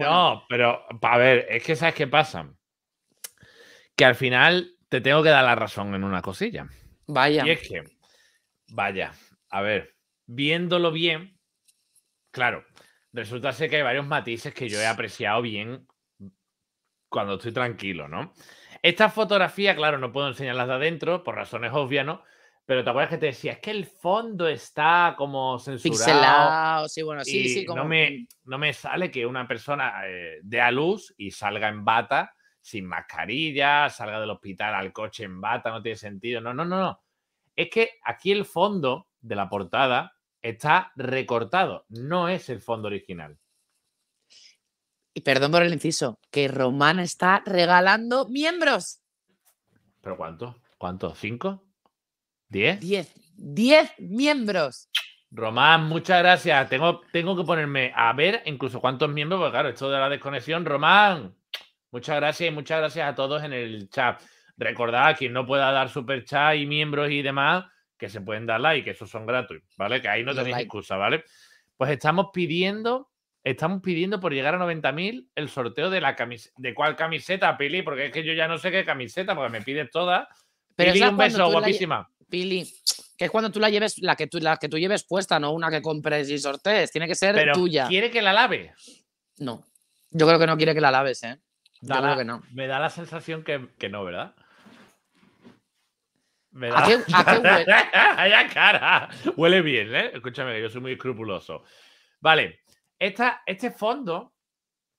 No, pero a ver, es que sabes qué pasa. Que al final te tengo que dar la razón en una cosilla. Vaya. Y es que, vaya, a ver, viéndolo bien, claro, resulta ser que hay varios matices que yo he apreciado bien cuando estoy tranquilo, ¿no? Esta fotografía, claro, no puedo enseñarlas de adentro, por razones obvias, ¿no? Pero te acuerdas que te decía, es que el fondo está como censurado. Pixelado, sí, bueno, sí, sí. No, me, sale que una persona eh, dé a luz y salga en bata, sin mascarilla, salga del hospital al coche en bata, no tiene sentido. No, no, no, no. Es que aquí el fondo de la portada está recortado, no es el fondo original. Y perdón por el inciso, que Román está regalando miembros. ¿Pero cuánto? ¿Cuánto? ¿Cinco? ¿Diez? Diez. Diez miembros. Román, muchas gracias. Tengo, tengo que ponerme a ver incluso cuántos miembros, porque claro, esto de la desconexión. Román, muchas gracias y muchas gracias a todos en el chat. Recordad, a quien no pueda dar super chat y miembros y demás, que se pueden dar like, que esos son gratuitos, ¿vale? Que ahí no tenéis excusa, ¿vale? Pues estamos pidiendo, estamos pidiendo por llegar a 90.000 el sorteo de la camiseta. ¿De cuál camiseta, Pili? Porque es que yo ya no sé qué camiseta, porque me pides todas. Pero Pili, un beso, guapísima. Pili, que es cuando tú la lleves, la que tú, la que tú lleves puesta, no una que compres y sortees, tiene que ser tuya. ¿Quiere que la lave? No, yo creo que no quiere que la laves, ¿eh? Claro que no. Me da la sensación que, no, ¿verdad? Me da... ¿A qué, huele? cara! Huele bien, ¿eh? Escúchame, yo soy muy escrupuloso. Vale, Esta, este fondo,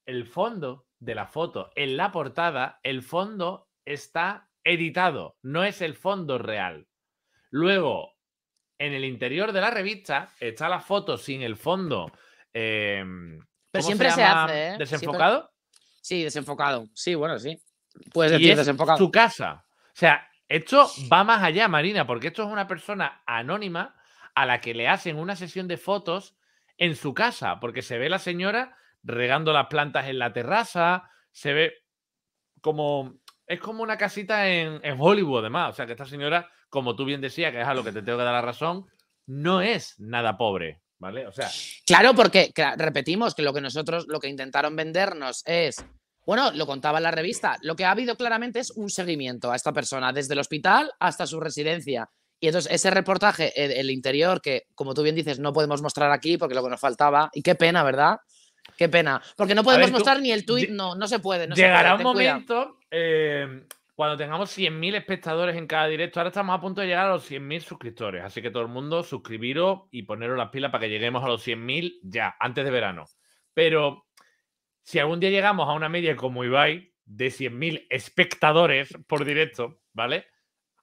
el fondo de la foto, en la portada, el fondo está editado, no es el fondo real. Luego, en el interior de la revista está la foto sin el fondo. Em, pero siempre se, hace. ¿eh? ¿Desenfocado? Sí, desenfocado. Sí, bueno, sí. Puedes decir es Su casa. O sea, esto va más allá, Marina, porque esto es una persona anónima a la que le hacen una sesión de fotos en su casa, porque se ve la señora regando las plantas en la terraza, se ve como... Es como una casita en Hollywood, además. O sea, que esta señora como tú bien decías, que es a lo que te tengo que dar la razón, no es nada pobre. ¿Vale? O sea. Claro, porque repetimos que lo que nosotros, lo que intentaron vendernos es bueno, lo contaba la revista. Lo que ha habido claramente es un seguimiento a esta persona, desde el hospital hasta su residencia. Y entonces ese reportaje, el, interior, que como tú bien dices, no podemos mostrar aquí porque lo que nos faltaba. Y qué pena, ¿verdad? Qué pena. Porque no podemos mostrar ni el tuit, no, no se puede. No llegará se un momento, eh, cuando tengamos 100.000 espectadores en cada directo. Ahora estamos a punto de llegar a los 100.000 suscriptores. Así que todo el mundo suscribiros y poneros las pilas para que lleguemos a los 100.000 ya, antes de verano. Pero si algún día llegamos a una media como Ibai de 100.000 espectadores por directo, ¿vale?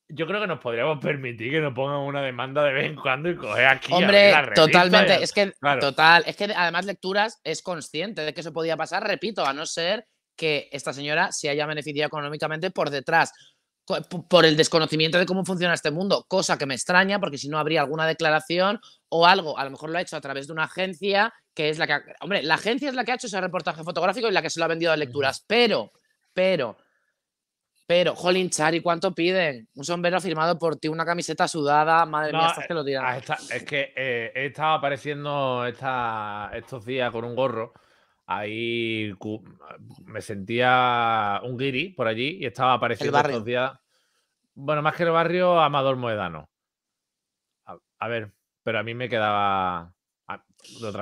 Yo creo que nos podríamos permitir que nos pongan una demanda de vez en cuando y coger aquí. Hombre, totalmente. Es que, total, es que además Lecturas es consciente de que eso podía pasar, repito, a no ser que esta señora se haya beneficiado económicamente por detrás por el desconocimiento de cómo funciona este mundo, cosa que me extraña porque si no habría alguna declaración o algo, a lo mejor lo ha hecho a través de una agencia que es la que, hombre, la agencia es la que ha hecho ese reportaje fotográfico y la que se lo ha vendido a lecturas, pero, pero, pero, jolín, Chari, ¿cuánto piden? Un sombrero firmado por ti, una camiseta sudada, madre mía, estas que lo tiran. es que eh, he estado apareciendo estos días con un gorro ahí me sentía un guiri por allí y estaba apareciendo estos días. Bueno, más que el barrio, Amador Moedano. A, ver, pero a mí me quedaba.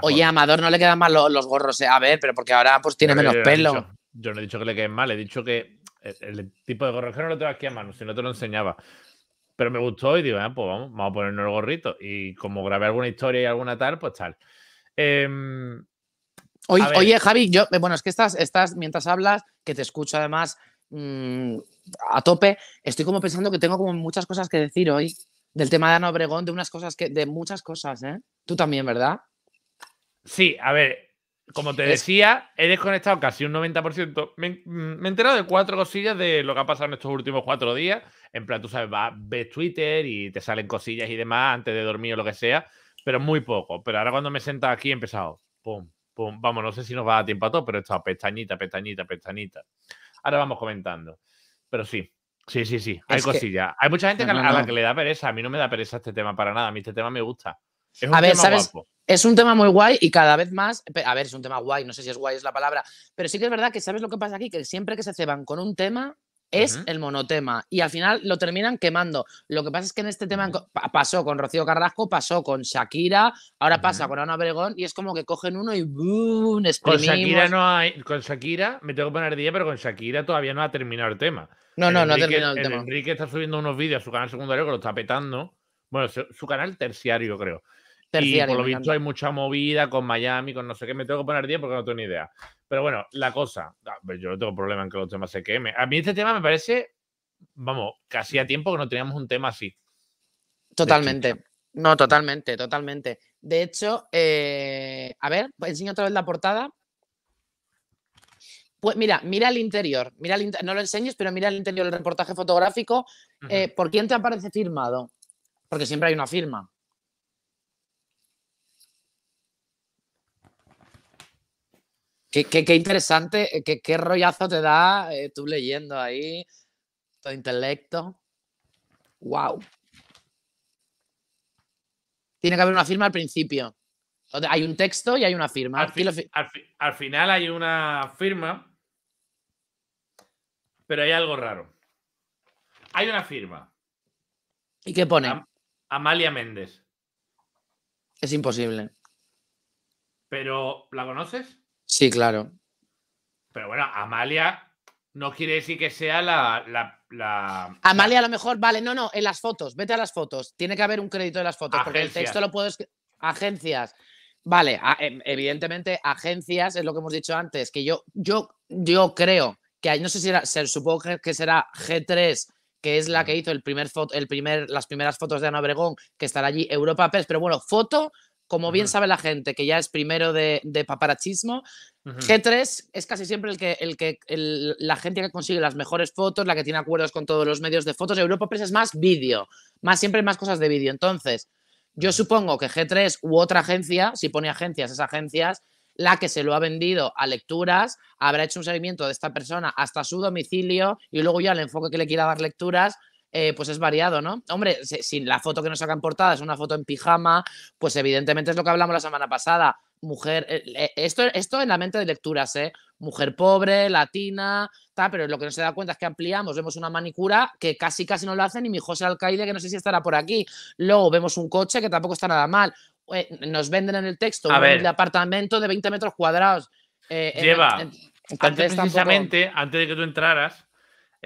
Oye, Amador no le quedan mal los, gorros, eh. a ver, pero porque ahora pues tiene menos pelo. yo no he dicho que le queden mal, he dicho que e, el, tipo de gorro que no lo tengo aquí a mano, si no te lo enseñaba. Pero me gustó y digo, ah, pues vamos, vamos a ponernos el gorrito. Y como grabé alguna historia y alguna tal, pues tal. Em, Oye, Javi, yo, eh, bueno, es que estás, estás, mientras hablas, que te escucho además mm, a tope, estoy como pensando que tengo como muchas cosas que decir hoy del tema de Ana Obregón, de unas cosas que, de muchas cosas, ¿eh? Tú también, ¿verdad? Sí, a ver, como te decía, he desconectado casi un 90%. Mm, me, he enterado de cuatro cosillas de lo que ha pasado en estos últimos cuatro días. En plan, tú sabes, vas, ves Twitter y te salen cosillas y demás antes de dormir o lo que sea, pero muy poco. Pero ahora cuando me sentas aquí he empezado, pum, vamos, no sé si nos va a dar tiempo a todo, pero está pestañita, pestañita, pestañita. Ahora vamos comentando. Pero sí, sí, sí, sí, hay cosillas. Hay mucha gente a la que le da pereza. A mí no me da pereza este tema para nada. A mí este tema me gusta. Es un tema Es un tema muy guay y cada vez más. A ver, es un tema guay, no sé si es guay es la palabra, pero sí que es verdad que sabes lo que pasa aquí, que siempre que se ceban con un tema, es el monotema. Y al final lo terminan quemando. Lo que pasa es que en este tema pasó con Rocío Carrasco, pasó con Shakira, ahora pasa con Ana Bregón y es como que cogen uno y boom, Con Shakira no hay, con Shakira me tengo que poner día, pero con Shakira todavía no ha terminado el tema. No, no, no ha terminado el, tema. Enrique está subiendo unos vídeos a su canal secundario que lo está petando. Bueno, su, canal terciario, creo. Terciario, y por lo visto hay mucha movida con Miami, con no sé qué. Me tengo que poner día porque no tengo ni idea. Pero bueno, la cosa, yo no tengo problema en que los temas se quemen. A mí este tema me parece, vamos, casi a tiempo que no teníamos un tema así. Totalmente. No, totalmente, totalmente. De hecho, eh, a ver, pues enseño otra vez la portada. Pues mira, mira el interior, mira no lo enseñes, pero mira el interior del reportaje fotográfico. Eh, ¿Por quién te aparece firmado? Porque siempre hay una firma. Qué, interesante, eh, qué, rollazo te da eh, tú leyendo ahí, tu intelecto. ¡Wow! Tiene que haber una firma al principio. Hay un texto y hay una firma. Al, final hay una firma, pero hay algo raro. Hay una firma. ¿Y qué pone? Amalia Méndez. Es imposible. ¿Pero la conoces? Sí, claro. Pero bueno, Amalia no quiere decir que sea la. la, la Amalia, a lo mejor, vale, no, no, en las fotos, vete a las fotos. Tiene que haber un crédito de las fotos, porque el texto lo puedes. Agencias. Vale, em, evidentemente, agencias es lo que hemos dicho antes, que yo, yo, yo creo que hay, no sé si era, supongo que será G3 que es la que hizo el primer foto, el primer, las primeras fotos de Ana Obregón, que estará allí Europa Press, pero bueno, foto como bien sabe la gente, que ya es primero de, paparachismo, G3 es casi siempre el que, la gente que consigue las mejores fotos, la que tiene acuerdos con todos los medios de fotos. Europa Press es más vídeo, más siempre más cosas de vídeo. Entonces, yo supongo que G3 u otra agencia, si pone agencias, es agencias, la que se lo ha vendido a lecturas, habrá hecho un seguimiento de esta persona hasta su domicilio y luego ya el enfoque que le quiera dar lecturas eh, pues es variado, ¿no? Hombre, si, la foto que nos sacan portada es una foto en pijama, pues evidentemente es lo que hablamos la semana pasada. Mujer, eh, esto, esto en la mente de lecturas, ¿eh? Mujer pobre, latina, tal, pero lo que no se da cuenta es que ampliamos, vemos una manicura que casi casi no lo hacen y mi José Alcaide, que no sé si estará por aquí. Luego vemos un coche que tampoco está nada mal. Eh, nos venden en el texto un apartamento de 20 metros cuadrados. Lleva. antes, precisamente, antes de que tú entraras,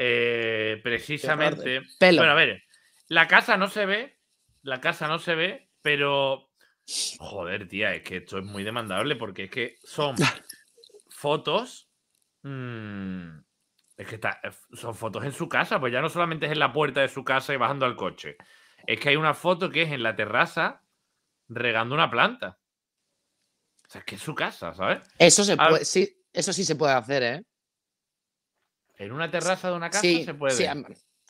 eh, precisamente. Pero eh. Bueno, a ver, la casa no se ve, la casa no se ve, pero. Joder, tía, es que esto es muy demandable porque es que son fotos. Mm, es que eh, son fotos en su casa, pues ya no solamente es en la puerta de su casa y bajando al coche. Es que hay una foto que es en la terraza regando una planta. O sea, es que es su casa, ¿sabes? Eso se sí, eso sí se puede hacer, ¿eh? En una terraza de una casa se puede.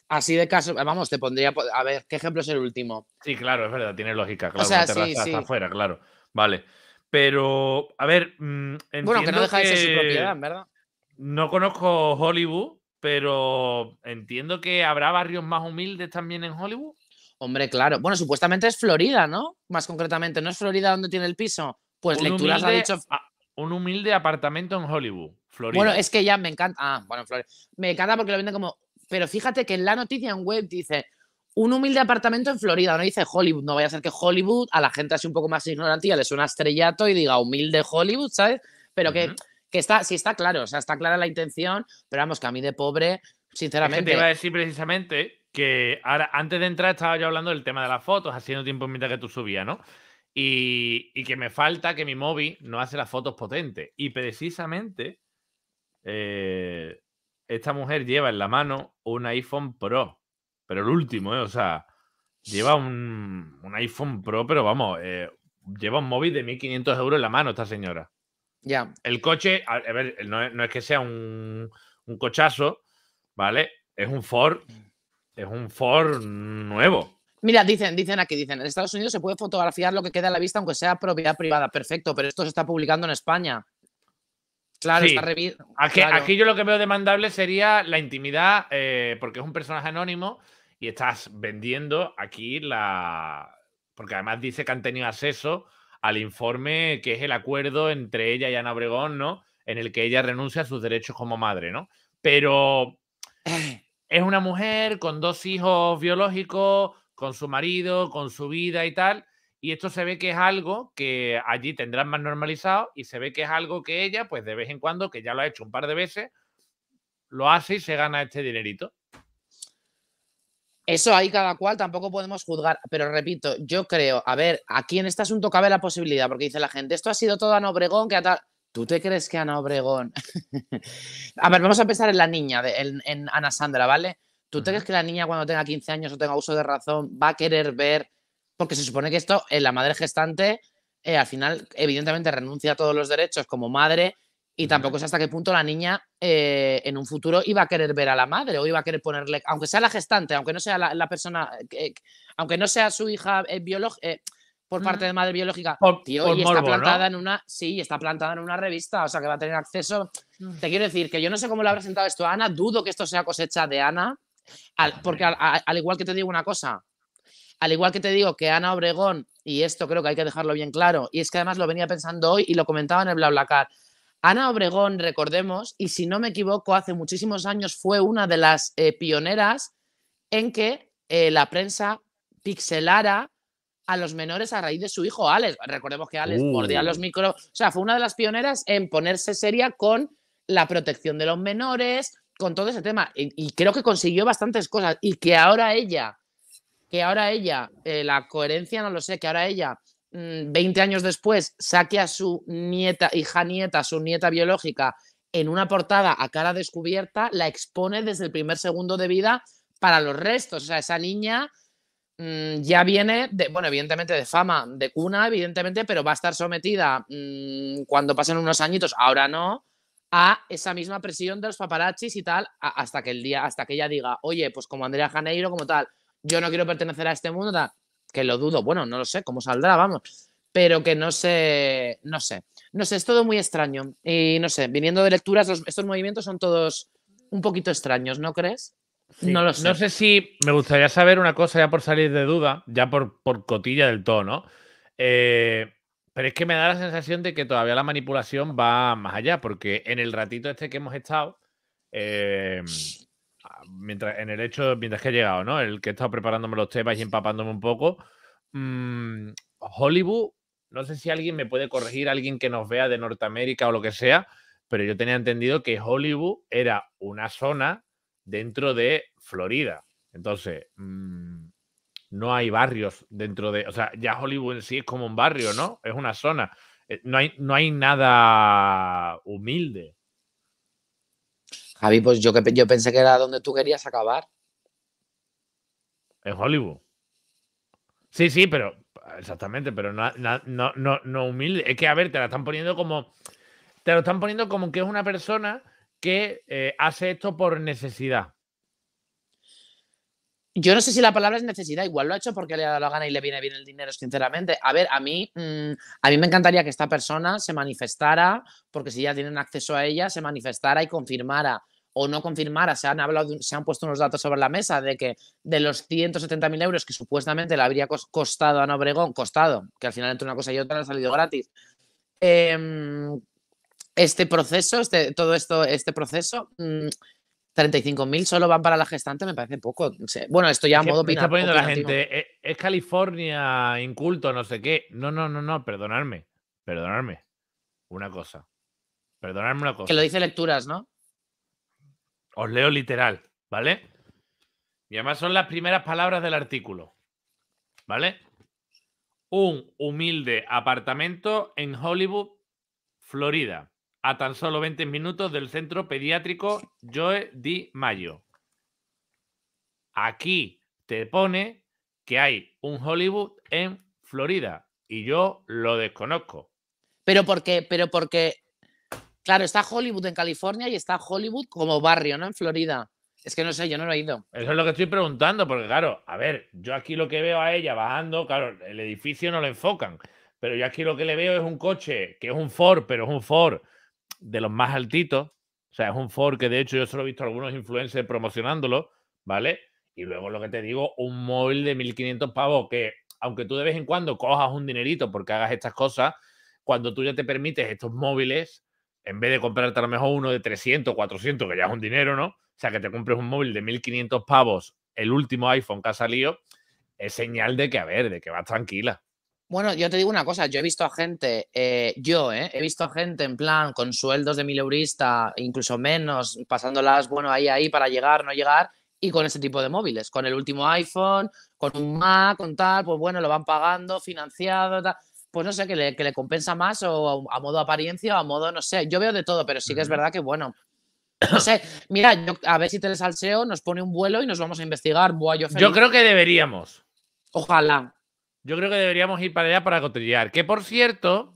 así de caso, vamos, te pondría. A ver, ¿qué ejemplo es el último? Sí, claro, es verdad, tiene lógica, claro. O una terraza afuera, claro. Vale. Pero, a ver. Mm, bueno, que no deja de ser su propiedad, ¿verdad? No conozco Hollywood, pero entiendo que habrá barrios más humildes también en Hollywood. Hombre, claro. Bueno, supuestamente es Florida, ¿no? Más concretamente, ¿no es Florida donde tiene el piso? Pues un lecturas ha dicho. un humilde apartamento en Hollywood. Bueno, es que ya me encanta. Ah, bueno, Florida. Me encanta porque lo venden como. Pero fíjate que en la noticia en web dice un humilde apartamento en Florida, no dice Hollywood, no vaya a ser que Hollywood a la gente así un poco más ignorante ya le suena estrellato y diga humilde Hollywood, ¿sabes? Pero que, está, sí está claro, o sea, está clara la intención, pero vamos, que a mí de pobre, sinceramente. te iba a decir precisamente que ahora, antes de entrar estaba yo hablando del tema de las fotos, haciendo tiempo en que tú subías, ¿no? Y, y que me falta que mi móvil no hace las fotos potentes. Y precisamente eh, esta mujer lleva en la mano un iPhone Pro, pero el último, eh, o sea, lleva un, iPhone Pro, pero vamos, eh, lleva un móvil de 1.500 euros en la mano esta señora. Ya. El coche, a, ver, no es, que sea un, un cochazo, ¿vale? Es un Ford, es un Ford nuevo. Mira, dicen, dicen aquí, dicen, en Estados Unidos se puede fotografiar lo que queda a la vista, aunque sea propiedad privada. Perfecto, pero esto se está publicando en España. Claro, aquí, aquí, yo lo que veo demandable sería la intimidad, eh, porque es un personaje anónimo y estás vendiendo aquí la. Porque además dice que han tenido acceso al informe que es el acuerdo entre ella y Ana Obregón, ¿no? En el que ella renuncia a sus derechos como madre, ¿no? Pero es una mujer con dos hijos biológicos, con su marido, con su vida y tal. Y esto se ve que es algo que allí tendrán más normalizado y se ve que es algo que ella, pues de vez en cuando, que ya lo ha hecho un par de veces, lo hace y se gana este dinerito. Eso ahí cada cual tampoco podemos juzgar, pero repito, yo creo, a ver, aquí en este asunto cabe la posibilidad, porque dice la gente, esto ha sido todo Ana Obregón, que a tal... ¿Tú te crees que Ana Obregón? a ver, vamos a pensar en la niña, de, en, Ana Sandra, ¿vale? ¿Tú te crees que la niña cuando tenga 15 años o tenga uso de razón va a querer ver porque se supone que esto, en eh, la madre gestante, eh, al final, evidentemente, renuncia a todos los derechos como madre y tampoco sé hasta qué punto la niña eh, en un futuro iba a querer ver a la madre o iba a querer ponerle, aunque sea la gestante, aunque no sea la, persona, aunque no sea su hija biológica, por parte de madre biológica, por, está plantada en una, sí, está plantada en una revista, o sea que va a tener acceso. Mm. Te quiero decir que yo no sé cómo lo ha presentado esto a Ana, dudo que esto sea cosecha de Ana, porque al igual que te digo una cosa, al igual que te digo que Ana Obregón, y esto creo que hay que dejarlo bien claro, y es que además lo venía pensando hoy y lo comentaba en el BlaBlaCar. Ana Obregón, recordemos, y si no me equivoco, hace muchísimos años fue una de las eh, pioneras en que eh, la prensa pixelara a los menores a raíz de su hijo Alex. Recordemos que Alex mordía los micro. O sea, fue una de las pioneras en ponerse seria con la protección de los menores, con todo ese tema. y creo que consiguió bastantes cosas. Y que ahora ella que ahora ella, eh, la coherencia no lo sé, que ahora ella, 20 mm, años después, saque a su nieta, hija nieta, su nieta biológica, en una portada a cara descubierta, la expone desde el primer segundo de vida para los restos. O sea, esa niña mm, ya viene, de, bueno, evidentemente de fama, de cuna, evidentemente, pero va a estar sometida mm, cuando pasen unos añitos, ahora no, a esa misma presión de los paparazzis y tal, hasta que el día, hasta que ella diga, oye, pues como Andrea Janeiro, como tal yo no quiero pertenecer a este mundo, que lo dudo, bueno, no lo sé, cómo saldrá, vamos, pero que no sé, no sé, no sé, es todo muy extraño y no sé, viniendo de lecturas, estos movimientos son todos un poquito extraños, ¿no crees? No lo sé. No sé si me gustaría saber una cosa ya por salir de duda, ya por, por cotilla del todo, ¿no? Eh, pero es que me da la sensación de que todavía la manipulación va más allá, porque en el ratito este que hemos estado, eh, mientras, en el hecho, mientras que he llegado, ¿no? El que he estado preparándome los temas y empapándome un poco. Mm, Hollywood, no sé si alguien me puede corregir, alguien que nos vea de Norteamérica o lo que sea, pero yo tenía entendido que Hollywood era una zona dentro de Florida. Entonces, mm, no hay barrios dentro de. O sea, ya Hollywood en sí es como un barrio, ¿no? Es una zona. Eh, no hay, no hay nada humilde. Javi, pues yo, yo pensé que era donde tú querías acabar. En Hollywood. Sí, sí, pero. Exactamente, pero no, humilde. Es que, a ver, te la están poniendo como. Te lo están poniendo como que es una persona que eh, hace esto por necesidad. Yo no sé si la palabra es necesidad, igual lo ha hecho porque le ha dado la gana y le viene bien el dinero, sinceramente. A ver, a mí, mm, a mí me encantaría que esta persona se manifestara, porque si ya tienen acceso a ella, se manifestara y confirmara o no confirmara, se han, hablado, se han puesto unos datos sobre la mesa de que de los 170.000 euros que supuestamente le habría costado a Nobregón, costado, que al final entre una cosa y otra le ha salido gratis, em, este proceso, este, todo esto, este proceso... 35.000 mm, solo van para la gestante, me parece poco. Bueno, esto ya a modo de está poniendo la gente, eh, es, California, inculto, no sé qué. No, no, no, no, perdonadme. Perdonadme. Una cosa. Perdonadme una cosa. Que lo dice lecturas, ¿no? Os leo literal, ¿vale? Y además son las primeras palabras del artículo, ¿vale? Un humilde apartamento en Hollywood, Florida, a tan solo 20 minutos del centro pediátrico Joe Di Mayo. Aquí te pone que hay un Hollywood en Florida y yo lo desconozco. Pero qué? pero porque Claro, está Hollywood en California y está Hollywood como barrio, ¿no? En Florida. Es que no sé, yo no lo he ido. Eso es lo que estoy preguntando, porque claro, a ver, yo aquí lo que veo a ella bajando, claro, el edificio no lo enfocan, pero yo aquí lo que le veo es un coche, que es un Ford, pero es un Ford de los más altitos. O sea, es un Ford que de hecho yo solo he visto algunos influencers promocionándolo, ¿vale? Y luego lo que te digo, un móvil de 1.500 pavos que, aunque tú de vez en cuando cojas un dinerito porque hagas estas cosas, cuando tú ya te permites estos móviles, en vez de comprarte a lo mejor uno de 300, 400, que ya es un dinero, ¿no? O sea, que te compres un móvil de 1500 pavos, el último iPhone que ha salido, es señal de que, a ver, de que vas tranquila. Bueno, yo te digo una cosa, yo he visto a gente, eh, yo, eh, he visto a gente en plan con sueldos de mil eurista, incluso menos, pasándolas, bueno, ahí, ahí, para llegar, no llegar, y con ese tipo de móviles, con el último iPhone, con un Mac, con tal, pues bueno, lo van pagando, financiado, tal pues no sé, que le, compensa más o a, modo apariencia o a modo, no sé, yo veo de todo, pero sí que es verdad que bueno. No sé, mira, yo, a ver si Telesalseo nos pone un vuelo y nos vamos a investigar. Buah, yo, yo creo que deberíamos. Ojalá. Yo creo que deberíamos ir para allá para cotillear. Que por cierto,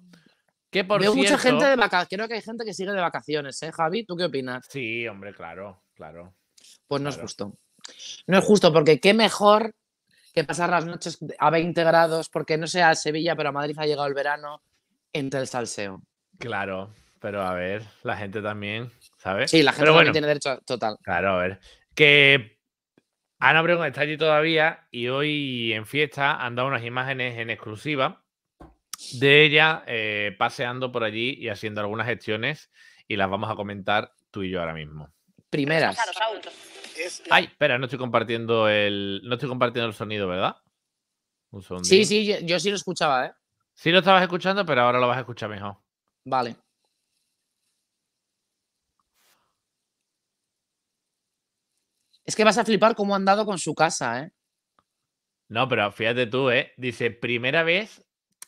que por Veo cierto, mucha gente de vacaciones. Creo que hay gente que sigue de vacaciones, ¿eh, Javi? ¿Tú qué opinas? Sí, hombre, claro, claro. Pues no es justo. No es justo, porque qué mejor que pasar las noches a 20 grados, porque no sea a Sevilla, pero a Madrid ha llegado el verano, entre el salseo. Claro, pero a ver, la gente también, ¿sabes? Sí, la gente también tiene derecho total. Claro, a ver. Que Ana Obregón está allí todavía y hoy en fiesta han dado unas imágenes en exclusiva de ella eh, paseando por allí y haciendo algunas gestiones y las vamos a comentar tú y yo ahora mismo. Primeras. Ay, espera, no estoy compartiendo el. No estoy compartiendo el sonido, ¿verdad? sí, sí, yo, sí lo escuchaba, ¿eh? Sí lo estabas escuchando, pero ahora lo vas a escuchar mejor. Vale. Es que vas a flipar cómo han dado con su casa, ¿eh? No, pero fíjate tú, ¿eh? Dice, primera vez.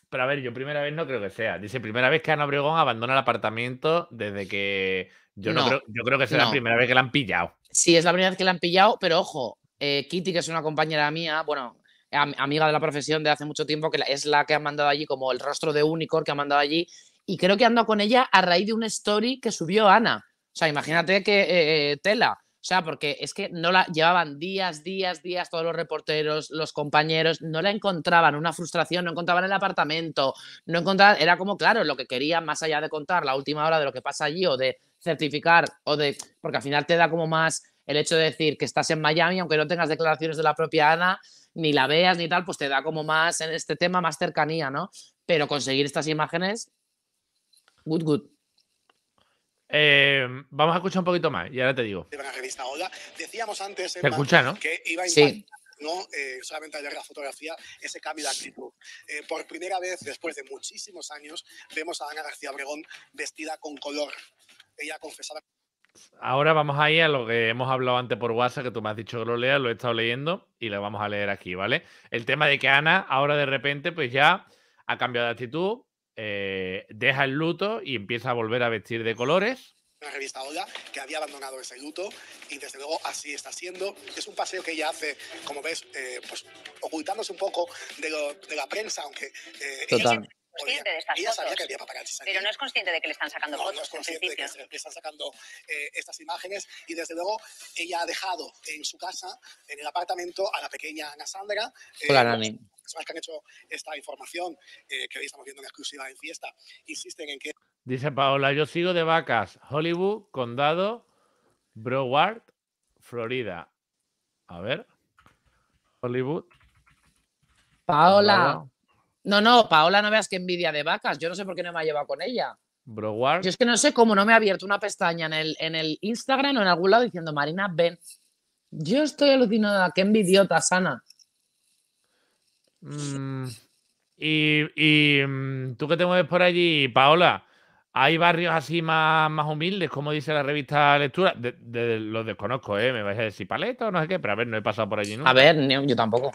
Pero a ver, yo primera vez no creo que sea. Dice, primera vez que Ana Obregón abandona el apartamento desde que. Yo no, creo, yo creo que será la primera vez que la han pillado. Sí, es la primera vez que la han pillado, pero ojo, eh, Kitty, que es una compañera mía, bueno, amiga de la profesión de hace mucho tiempo, que es la que ha mandado allí como el rostro de Unicorn que ha mandado allí, y creo que ando con ella a raíz de una story que subió Ana. O sea, imagínate que eh, eh, tela. O sea, porque es que no la llevaban días, días, días todos los reporteros, los compañeros, no la encontraban, una frustración, no encontraban el apartamento, no encontraban, era como claro, lo que querían más allá de contar la última hora de lo que pasa allí o de certificar o de, porque al final te da como más el hecho de decir que estás en Miami, aunque no tengas declaraciones de la propia Ana, ni la veas ni tal, pues te da como más en este tema, más cercanía, ¿no? Pero conseguir estas imágenes, good, good. Em, vamos a escuchar un poquito más y ahora te digo. De una revista Hola, decíamos antes que iba a sí. ¿no? Eh, solamente la fotografía, ese cambio de actitud. Eh, por primera vez, después de muchísimos años, vemos a Ana García Obregón vestida con color. Ella confesaba ahora vamos a ir a lo que hemos hablado antes por WhatsApp, que tú me has dicho que lo leas, lo he estado leyendo y lo vamos a leer aquí, ¿vale? El tema de que Ana ahora de repente pues ya ha cambiado de actitud, eh, deja el luto y empieza a volver a vestir de colores. Una revista Hola, que había abandonado ese luto y desde luego así está siendo. Es un paseo que ella hace, como ves, eh, pues ocultándose un poco de, la prensa, aunque... Eh, consciente de estas ella Pero no es consciente de que le están sacando fotos. No es consciente de que le están sacando eh, estas imágenes. Y desde luego, ella ha dejado en su casa, en el apartamento, a la pequeña Ana Sandra. Eh, Hola, Nani. que han hecho esta información eh, que hoy estamos viendo en exclusiva en fiesta insisten en que. Dice Paola, yo sigo de vacas. Hollywood, condado, Broward, Florida. A ver. Hollywood. Paola. No, no, Paola, no veas que envidia de vacas. Yo no sé por qué no me ha llevado con ella. Yo es que no sé cómo no me ha abierto una pestaña en el, en el Instagram o en algún lado diciendo, Marina, ven. Yo estoy alucinada, qué envidiota, Sana. Mm, y, y, mm, tú que te mueves por allí, Paola, ¿hay barrios así más, más humildes, como dice la revista Lectura? De, los desconozco, ¿eh? Me vais a decir Paleto o no sé qué, pero a ver, no he pasado por allí ¿no? A ver, yo tampoco.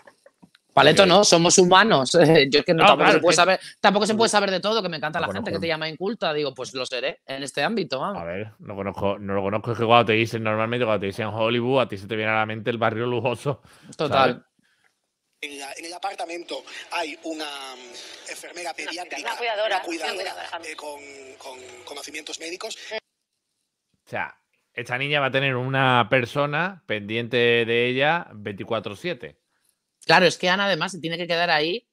Paleto no, somos humanos. Yo es que no, ah, tampoco, se puede saber, tampoco se puede saber de todo, que me encanta la gente que pues te llama inculta. Digo, pues lo seré en este ámbito. A ver, no, conozco, no lo conozco. Es que cuando te dicen, normalmente cuando te dicen Hollywood, a ti se te viene a la mente el barrio lujoso. Total. En, el apartamento hay una mm, enfermera pediátrica, una, cuidadora, cuidadora, eh, con, con conocimientos médicos. O sea, esta niña va a tener una persona pendiente de ella 24-7. Claro, es que Ana además se tiene que quedar ahí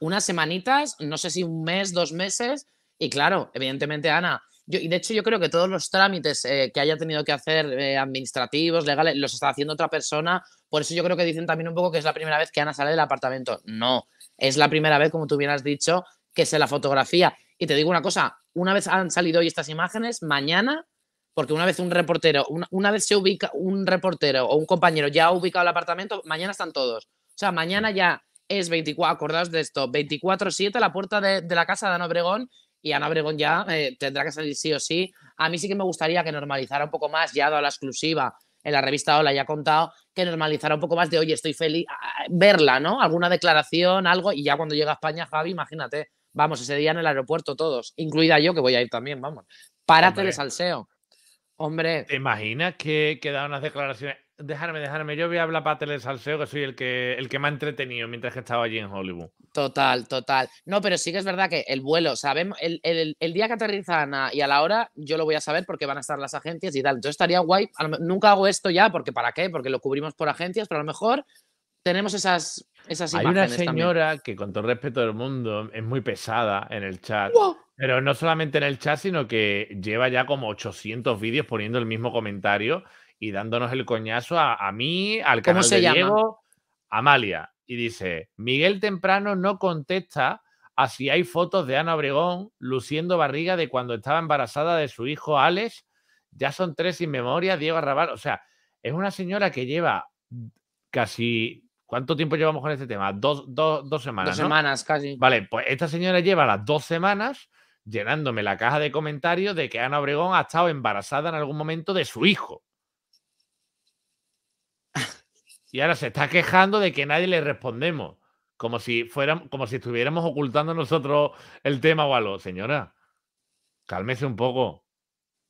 unas semanitas, no sé si un mes, dos meses, y claro, evidentemente Ana, yo, y de hecho yo creo que todos los trámites eh, que haya tenido que hacer eh, administrativos, legales, los está haciendo otra persona, por eso yo creo que dicen también un poco que es la primera vez que Ana sale del apartamento. No, es la primera vez, como tú bien dicho, que se la fotografía. Y te digo una cosa, una vez han salido hoy estas imágenes, mañana, porque una vez un reportero, una vez se ubica un reportero o un compañero ya ha ubicado el apartamento, mañana están todos. O sea, mañana ya es 24, acordaos de esto, 24-7 la puerta de, la casa de Ana Obregón y Ana Obregón ya eh, tendrá que salir sí o sí. A mí sí que me gustaría que normalizara un poco más, ya dado la exclusiva en la revista Hola, ya ha contado, que normalizara un poco más de, hoy estoy feliz, verla, ¿no? Alguna declaración, algo, y ya cuando llega a España, Javi, imagínate, vamos, ese día en el aeropuerto todos, incluida yo, que voy a ir también, vamos. Párate de salseo. Hombre. ¿Te imaginas que, que las declaraciones Déjame, déjame. Yo voy a hablar para Telesalseo, que soy el que, el que me ha entretenido mientras que estaba allí en Hollywood. Total, total. No, pero sí que es verdad que el vuelo, sabemos, el, el, el día que aterrizan y a la hora, yo lo voy a saber porque van a estar las agencias y tal. Yo estaría guay. Nunca hago esto ya, porque ¿para qué? Porque lo cubrimos por agencias, pero a lo mejor tenemos esas, esas Hay una señora que, con todo respeto del mundo, es muy pesada en el chat. Pero no solamente en el chat, sino que lleva ya como 800 vídeos poniendo el mismo comentario y dándonos el coñazo a, mí, al canal de Diego, Amalia. Y dice, Miguel Temprano no contesta a si hay fotos de Ana Obregón luciendo barriga de cuando estaba embarazada de su hijo Alex. Ya son tres sin memoria, Diego Arrabal. O sea, es una señora que lleva casi ¿Cuánto tiempo llevamos con este tema? Dos, dos, semanas. Dos semanas casi. Vale, pues esta señora lleva las dos semanas llenándome la caja de comentarios de que Ana Obregón ha estado embarazada en algún momento de su hijo. Y ahora se está quejando de que nadie le respondemos. Como si, como si estuviéramos ocultando nosotros el tema o algo. Señora, cálmese un poco.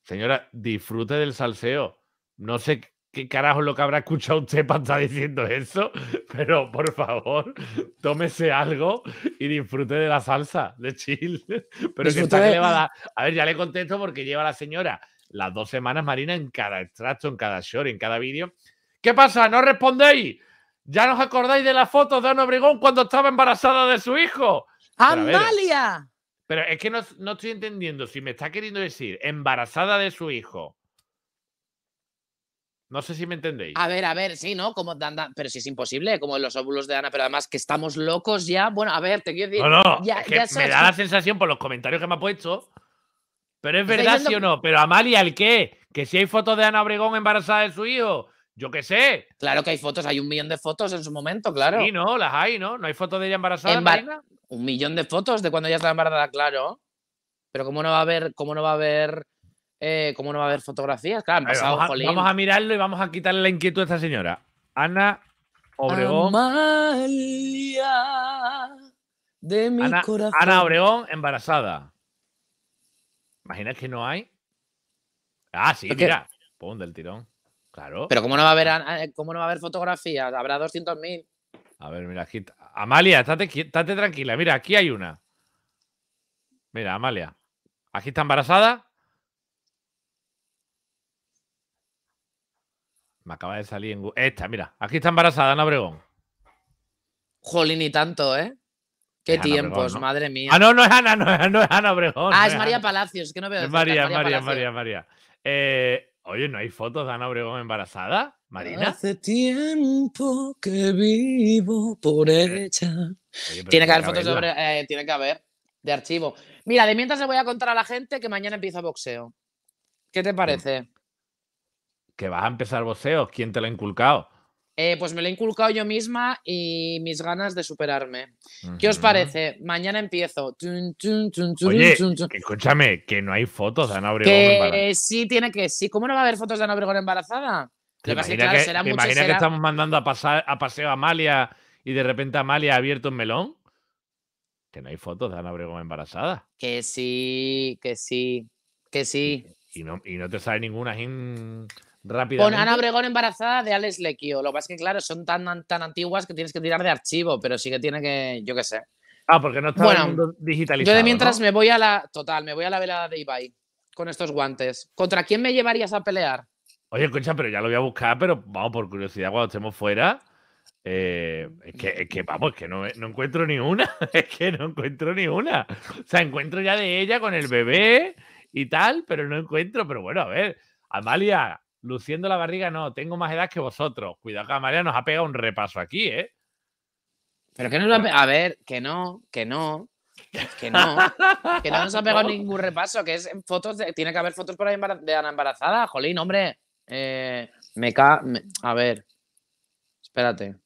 Señora, disfrute del salseo. No sé qué carajo lo que habrá escuchado usted para estar diciendo eso, pero por favor, tómese algo y disfrute de la salsa de chile. Pero que está que a, ver, ya le contesto porque lleva la señora las dos semanas, Marina, en cada extracto, en cada short, en cada vídeo, ¿Qué pasa? ¿No respondéis? ¿Ya nos acordáis de la foto de Ana Obregón cuando estaba embarazada de su hijo? ¡Amalia! Pero, es que no, estoy entendiendo si me está queriendo decir embarazada de su hijo. No sé si me entendéis. A ver, a ver, sí, ¿no? Como pero si es imposible, como los óvulos de Ana, pero además que estamos locos ya. Bueno, a ver, te quiero decir. No, no, me da la sensación por los comentarios que me ha puesto. Pero es verdad, sí o no. Pero Amalia, ¿el qué? Que si hay fotos de Ana Obregón embarazada de su hijo yo qué sé. Claro que hay fotos, hay un millón de fotos en su momento, claro. Sí, no, las hay, ¿no? ¿No hay fotos de ella embarazada, Marina? Un millón de fotos de cuando ella estaba embarazada, claro. Pero cómo no va a haber, cómo no va a haber, eh, cómo no va a haber fotografías, claro. pasado, vamos, a, vamos, a, mirarlo y vamos a quitarle la inquietud a esta señora. Ana Obregón. de mi Ana, corazón. Ana Obregón embarazada. Imaginas que no hay. Ah, sí, mira. pum del tirón. Claro. Pero ¿cómo no va a haber, eh, cómo no va a haber fotografías? Habrá 200.000. A ver, mira, aquí. Amalia, estate, tranquila. Mira, aquí hay una. Mira, Amalia. Aquí está embarazada. Me acaba de salir en. Esta, mira. Aquí está embarazada, Ana Obregón. Jolín, y tanto, ¿eh? Qué tiempos, madre mía. Ah, no, no es Ana, no, es Ana Obregón. Ah, es, María Palacios, es que no veo. Es María, María, María, María, María. Eh, Oye, ¿no hay fotos de Ana Obregón embarazada, Marina? Hace tiempo que vivo por eh, eh. ella. tiene que haber fotos eh, tiene que haber de archivo. Mira, de mientras le voy a contar a la gente que mañana empieza boxeo. ¿Qué te mm. parece? Que vas a empezar boxeo, ¿quién te lo ha inculcado? Eh, pues me lo he inculcado yo misma y mis ganas de superarme. ¿Qué os parece? Mañana empiezo. Oye, escúchame, que no hay fotos de Ana Obregón embarazada. sí, tiene que sí. ¿Cómo no va a haber fotos de Ana Obregón embarazada? ¿Te que, estamos mandando a, pasar, a paseo a Amalia y de repente Amalia ha abierto un melón? Que no hay fotos de Ana Obregón embarazada. Que sí, que sí, que sí. Y no, y no te sale ninguna con Ana Obregón embarazada de Alex Lequio. Lo que pasa es que, claro, son tan, tan antiguas que tienes que tirar de archivo, pero sí que tiene que, yo qué sé. Ah, porque no está digitalizado. Yo de mientras me voy a la. Total, me voy a la velada de Ibai con estos guantes. ¿Contra quién me llevarías a pelear? Oye, concha, pero ya lo voy a buscar, pero vamos, por curiosidad, cuando estemos fuera. Eh, es, que, vamos, es que no, no encuentro ni una. es que no encuentro ni una. O sea, encuentro ya de ella con el bebé y tal, pero no encuentro. Pero bueno, a ver, Amalia, luciendo la barriga, no, tengo más edad que vosotros. Cuidado, María nos ha pegado un repaso aquí, ¿eh? Pero que no ha A ver, que no, que no. Que no, que no nos ha pegado ningún repaso, que es fotos, tiene que haber fotos por ahí de Ana embarazada, jolín, hombre. Eh, me ca... a ver, espérate.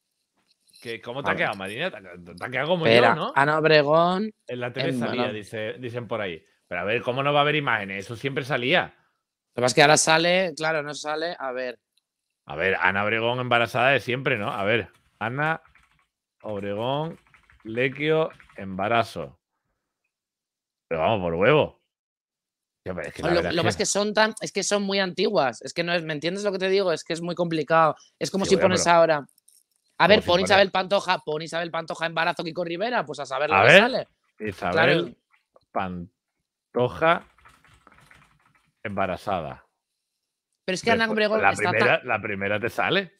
¿Cómo te ha quedado, Marina? Te, ha quedado como yo, ¿no? Ana Obregón. En la tele dicen por ahí. Pero a ver, ¿cómo no va a haber imágenes? Eso siempre salía. Lo que que ahora sale, claro, no sale. A ver. A ver, Ana Obregón embarazada de siempre, ¿no? A ver, Ana Obregón, Lequio, embarazo. Pero vamos, por huevo. lo, más que son tan, es que son muy antiguas. Es que no es, ¿me entiendes lo que te digo? Es que es muy complicado. Es como si pones ahora. A ver, pon Isabel Pantoja, pon Isabel Pantoja embarazo Kiko Rivera, pues a saber a sale. Isabel Pantoja Embarazada. Pero es que Ana Obregón. La, primera, la primera te sale.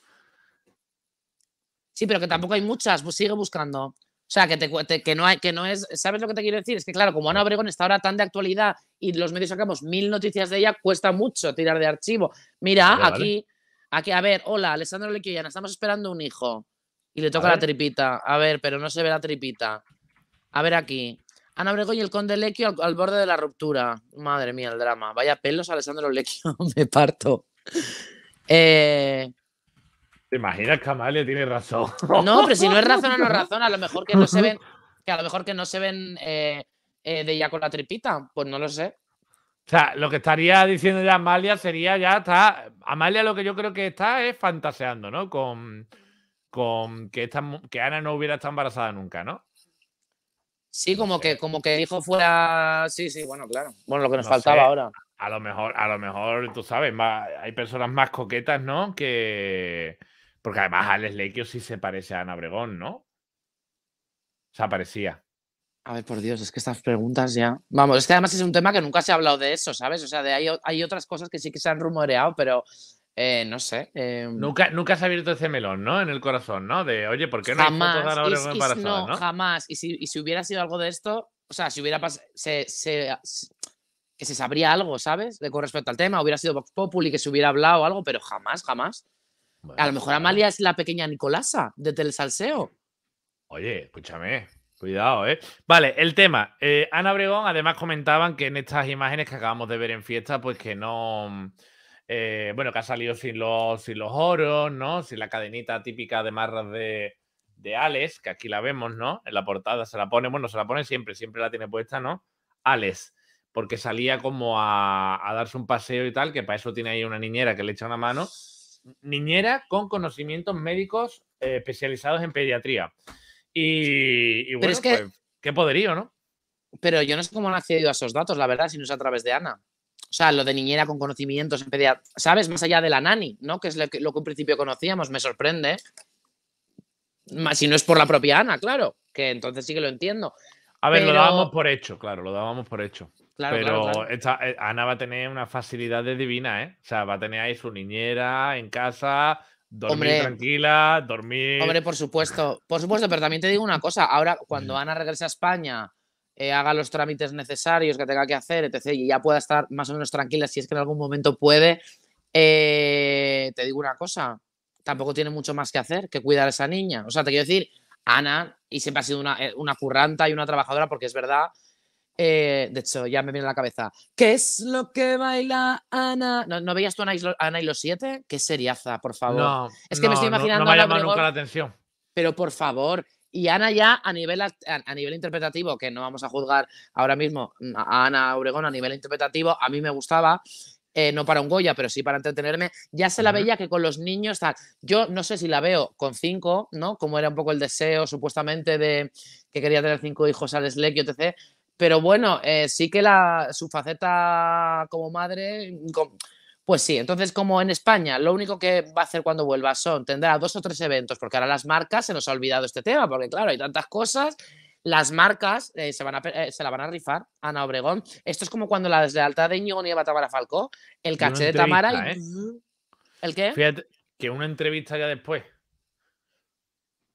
Sí, pero que tampoco hay muchas, pues sigue buscando. O sea, que, te, que, no hay, que no es. ¿Sabes lo que te quiero decir? Es que, claro, como Ana Obregón está ahora tan de actualidad y los medios sacamos mil noticias de ella, cuesta mucho tirar de archivo. Mira, aquí, aquí, a ver, hola, Alessandro Lequillana, estamos esperando un hijo. Y le toca la tripita. A ver, pero no se ve la tripita. A ver aquí. Ana Brego y el conde Lequio al, borde de la ruptura. Madre mía, el drama. Vaya pelos, Alessandro Lequio, me parto. Eh, ¿Te imaginas que Amalia tiene razón? No, pero si no es razón no es razón, a lo mejor que no se ven, que a lo mejor que no se ven eh, eh, de ella con la tripita, pues no lo sé. O sea, lo que estaría diciendo ya Amalia sería ya está. Amalia lo que yo creo que está es fantaseando, ¿no? Con, con que, esta, que Ana no hubiera estado embarazada nunca, ¿no? Sí, como que, como que dijo fuera. Sí, sí, bueno, claro. Bueno, lo que nos faltaba ahora. A lo mejor, a lo mejor, tú sabes, hay personas más coquetas, ¿no? Que. Porque además ah. Alex Lequio sí se parece a Ana Bregón, ¿no? se sea, parecía. A ver, por Dios, es que estas preguntas ya. Vamos, es que además es un tema que nunca se ha hablado de eso, ¿sabes? O sea, de hay otras cosas que sí que se han rumoreado, pero eh, no sé. Em, nunca, nunca has abierto ese melón, ¿no? En el corazón, ¿no? De, oye, ¿por qué no jamás, hay fotos de no, jamás. Y si, y si, hubiera sido algo de esto, o sea, si hubiera pasado, se, que se sabría algo, ¿sabes? De, con respecto al tema, hubiera sido Vox Populi, que se hubiera hablado algo, pero jamás, jamás. a lo mejor Amalia es la pequeña Nicolasa de Telesalseo. Oye, escúchame, Cuidado, ¿eh? Vale, el tema. Eh, Ana Bregón además comentaban que en estas imágenes que acabamos de ver en fiesta, pues que no, eh, bueno, que ha salido sin los, sin los oros, ¿no? Sin la cadenita típica de marras de, de Alex, que aquí la vemos, ¿no? En la portada se la pone, bueno, se la pone siempre, siempre la tiene puesta, ¿no? Alex, porque salía como a, darse un paseo y tal, que para eso tiene ahí una niñera que le echa una mano. Niñera con conocimientos médicos eh, especializados en pediatría. Y, que... Pues, qué poderío, ¿no? Pero yo no sé cómo han accedido a esos datos, la verdad, si no es a través de Ana. O sea, lo de niñera con conocimientos en pediatría, ¿sabes? Más allá de la nani, ¿no? Que es lo que, lo en principio conocíamos, me sorprende. si no es por la propia Ana, claro, que entonces sí que lo entiendo. A ver, lo dábamos por hecho, claro, lo dábamos por hecho. Claro, Pero eh, Ana va a tener una facilidad de divina, ¿eh? O sea, va a tener ahí su niñera en casa, Dormir tranquila, dormir. Hombre, por supuesto, por supuesto, pero también te digo una cosa. Ahora, cuando Ana regrese a España eh, haga los trámites necesarios que tenga que hacer, etc., y ya pueda estar más o menos tranquila si es que en algún momento puede, eh, te digo una cosa, tampoco tiene mucho más que hacer que cuidar a esa niña. O sea, te quiero decir, Ana, y siempre ha sido una, eh, curranta y una trabajadora, porque es verdad, de hecho, ya me viene a la cabeza. ¿Qué es lo que baila Ana? ¿No, ¿no veías tú Ana Ana y, los siete? Qué seriaza, por favor. No, es que me estoy imaginando. No, me ha nunca la atención. Pero por favor, y Ana ya a nivel, a, nivel interpretativo, que no vamos a juzgar ahora mismo mm, a Ana Obregón a nivel interpretativo, a mí me gustaba, eh, no para un Goya, pero sí para entretenerme, ya se la veía que con los niños tal. Yo no sé si la veo con cinco, ¿no? Como era un poco el deseo supuestamente de que quería tener cinco hijos a Sleck y etc. Pero bueno, eh, sí que la, su faceta como madre... Mm, pues sí, entonces como en España lo único que va a hacer cuando vuelva son, tendrá dos o tres eventos, porque ahora las marcas, se nos ha olvidado este tema, porque claro, hay tantas cosas, las marcas eh, se, van a, eh, se la van a rifar, Ana Obregón. Esto es como cuando la deslealtad de Iñigo iba a Tamara Falcó, el caché de Tamara y... ¿eh? ¿El qué? Fíjate que una entrevista ya después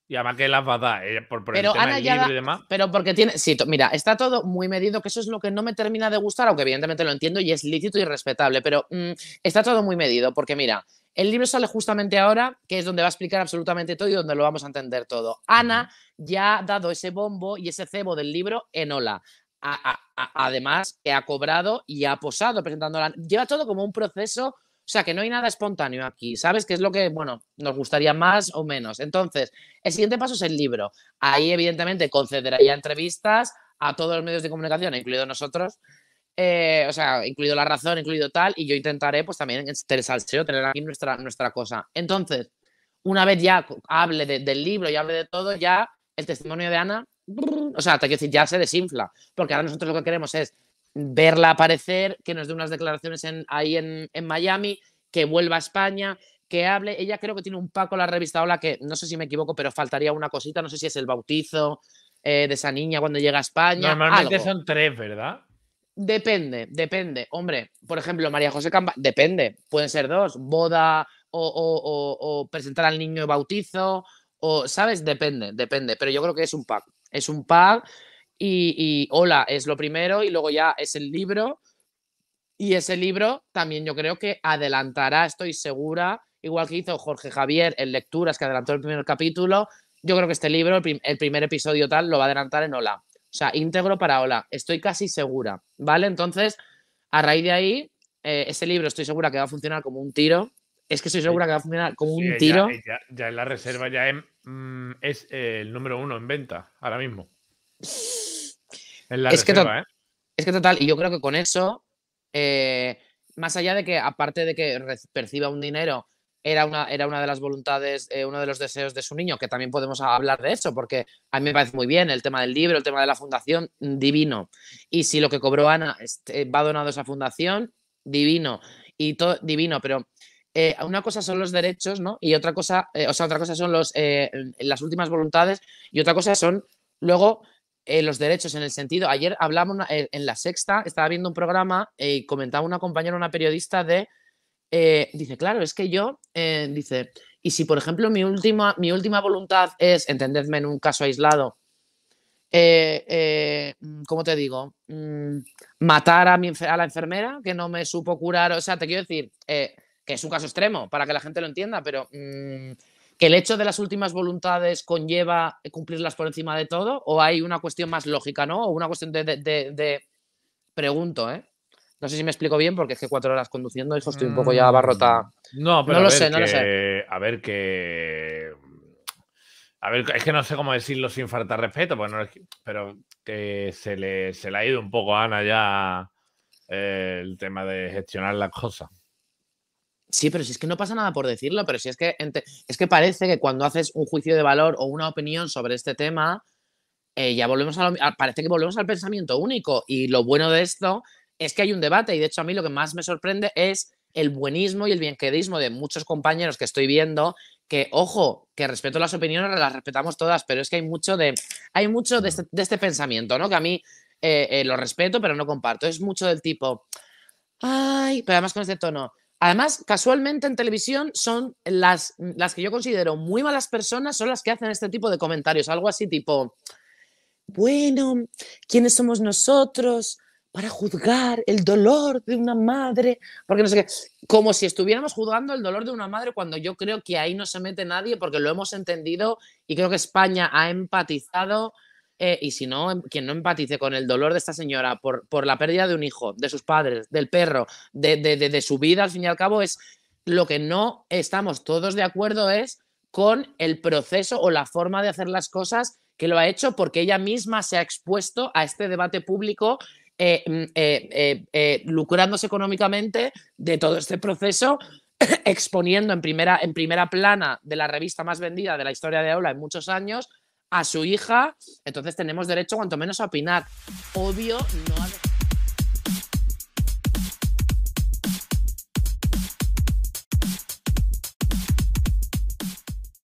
y además que las va a dar, eh, por, por el tema del libro y demás. Pero porque tiene. Sí, mira, está todo muy medido, que eso es lo que no me termina de gustar, aunque evidentemente lo entiendo y es lícito y respetable, pero mm, está todo muy medido, porque mira, el libro sale justamente ahora, que es donde va a explicar absolutamente todo y donde lo vamos a entender todo. Ana ya ha dado ese bombo y ese cebo del libro en Ola. además, que ha cobrado y ha posado presentándola. Lleva todo como un proceso o sea, que no hay nada espontáneo aquí, ¿sabes? Que es lo que, bueno, nos gustaría más o menos. Entonces, el siguiente paso es el libro. Ahí, evidentemente, concedería entrevistas a todos los medios de comunicación, incluido nosotros, eh, o sea, incluido La Razón, incluido tal, y yo intentaré, pues también, o tener aquí nuestra, nuestra cosa. Entonces, una vez ya hable del libro y hable de todo, ya el testimonio de Ana, o sea, te quiero decir, ya se desinfla, porque ahora nosotros lo que queremos es verla aparecer, que nos dé unas declaraciones en, ahí en, Miami, que vuelva a España, que hable. Ella creo que tiene un paco la revista Hola, que no sé si me equivoco, pero faltaría una cosita, no sé si es el bautizo eh, de esa niña cuando llega a España. Normalmente son tres, ¿verdad? Depende, depende. Hombre, por ejemplo, María José Campa, depende. Pueden ser dos, boda o, presentar al niño bautizo, o, ¿sabes? Depende, depende. Pero yo creo que es un pack. Es un pack y, Hola es lo primero y luego ya es el libro. Y ese libro también yo creo que adelantará, estoy segura, igual que hizo Jorge Javier en lecturas que adelantó el primer capítulo, yo creo que este libro, el, primer episodio tal, lo va a adelantar en Hola. O sea, íntegro para Hola, estoy casi segura, ¿vale? Entonces, a raíz de ahí, eh, ese libro estoy segura que va a funcionar como un tiro. Es que estoy segura que va a funcionar como un tiro. Ya, en la reserva ya mm, es, el número uno en venta, ahora mismo es, que ¿eh? es que total, y yo creo que con eso, eh, más allá de que aparte de que perciba un dinero, era una, era una de las voluntades, eh, uno de los deseos de su niño, que también podemos hablar de eso, porque a mí me parece muy bien el tema del libro, el tema de la fundación, divino. Y si lo que cobró Ana va donado a esa fundación, divino. Y todo divino, pero una cosa son los derechos, ¿no? Y otra cosa, o sea, otra cosa son los, las últimas voluntades y otra cosa son luego eh, los derechos en el sentido. Ayer hablamos eh, en la sexta, estaba viendo un programa eh, y comentaba una compañera, una periodista de. dice, claro, es que yo, dice, y si por ejemplo mi última, mi última voluntad es, entendedme en un caso aislado, ¿cómo te digo? Mm, matar a, mi, a la enfermera que no me supo curar, o sea, te quiero decir, que es un caso extremo para que la gente lo entienda, pero. Mm, ¿Que el hecho de las últimas voluntades conlleva eh, cumplirlas por encima de todo? ¿O hay una cuestión más lógica, ¿no? O una cuestión de, pregunto, ¿eh? No sé si me explico bien, porque es que cuatro horas conduciendo, hijo, estoy un poco ya barrota. Mm, no, pero no lo sé, no lo sé. A ver que. A ver, es que no sé cómo decirlo sin faltar respeto, pues pero que se le, se le ha ido un poco a Ana ya eh, el tema de gestionar las cosas. Sí, pero si es que no pasa nada por decirlo, pero si es que, es que parece que cuando haces un juicio de valor o una opinión sobre este tema, eh, ya volvemos a parece que volvemos al pensamiento único. Y lo bueno de esto es que hay un debate y de hecho a mí lo que más me sorprende es el buenismo y el bienquedismo de muchos compañeros que estoy viendo que, ojo, que respeto las opiniones, las respetamos todas, pero es que hay mucho de, hay mucho de, este, este, pensamiento, ¿no? Que a mí eh, eh, lo respeto, pero no comparto. Es mucho del tipo, ay, pero además con este tono, Además, casualmente en televisión son las, que yo considero muy malas personas, son las que hacen este tipo de comentarios, algo así tipo, bueno, ¿quiénes somos nosotros para juzgar el dolor de una madre? Porque no sé qué, como si estuviéramos juzgando el dolor de una madre cuando yo creo que ahí no se mete nadie porque lo hemos entendido y creo que España ha empatizado eh, y si no, em, quien no empatice con el dolor de esta señora por, por la pérdida de un hijo, de sus padres, del perro, de, de, de, su vida, al fin y al cabo, es lo que no estamos todos de acuerdo es con el proceso o la forma de hacer las cosas que lo ha hecho porque ella misma se ha expuesto a este debate público eh, mm, eh, lucrándose económicamente de todo este proceso, exponiendo en primera, en primera plana de la revista más vendida de la historia de Aula en muchos años a su hija, entonces tenemos derecho cuanto menos a opinar. Obvio, no